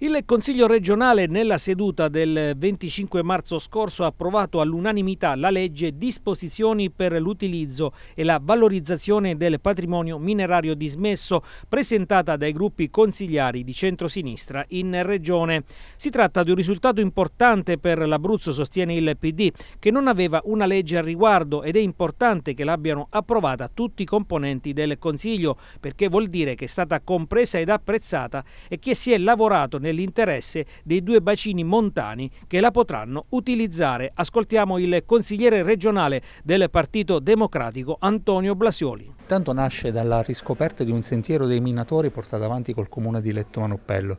Il Consiglio regionale nella seduta del 25 marzo scorso ha approvato all'unanimità la legge Disposizioni per l'utilizzo e la valorizzazione del patrimonio minerario dismesso presentata dai gruppi consigliari di centrosinistra in regione. Si tratta di un risultato importante per l'Abruzzo, sostiene il PD, che non aveva una legge al riguardo ed è importante che l'abbiano approvata tutti i componenti del Consiglio perché vuol dire che è stata compresa ed apprezzata e che si è lavorato nel nell'interesse dei due bacini montani che la potranno utilizzare. Ascoltiamo il consigliere regionale del Partito Democratico Antonio Blasioli. Intanto nasce dalla riscoperta di un sentiero dei minatori portato avanti col comune di Letto Manoppello.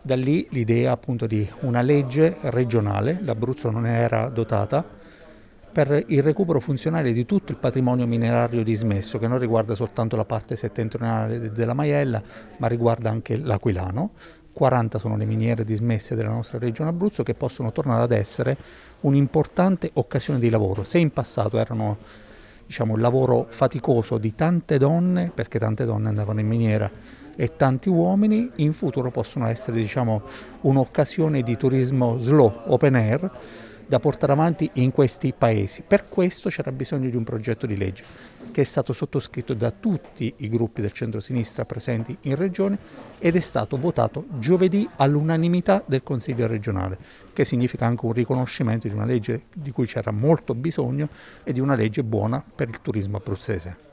Da lì l'idea appunto di una legge regionale, l'Abruzzo non era dotata, per il recupero funzionale di tutto il patrimonio minerario dismesso, che non riguarda soltanto la parte settentrionale della Maiella, ma riguarda anche l'Aquilano, 40 sono le miniere dismesse della nostra regione Abruzzo che possono tornare ad essere un'importante occasione di lavoro. Se in passato erano diciamo, il lavoro faticoso di tante donne, perché tante donne andavano in miniera, e tanti uomini, in futuro possono essere diciamo, un'occasione di turismo slow, open air, da portare avanti in questi paesi. Per questo c'era bisogno di un progetto di legge che è stato sottoscritto da tutti i gruppi del centro-sinistra presenti in regione ed è stato votato giovedì all'unanimità del Consiglio regionale, che significa anche un riconoscimento di una legge di cui c'era molto bisogno e di una legge buona per il turismo abruzzese.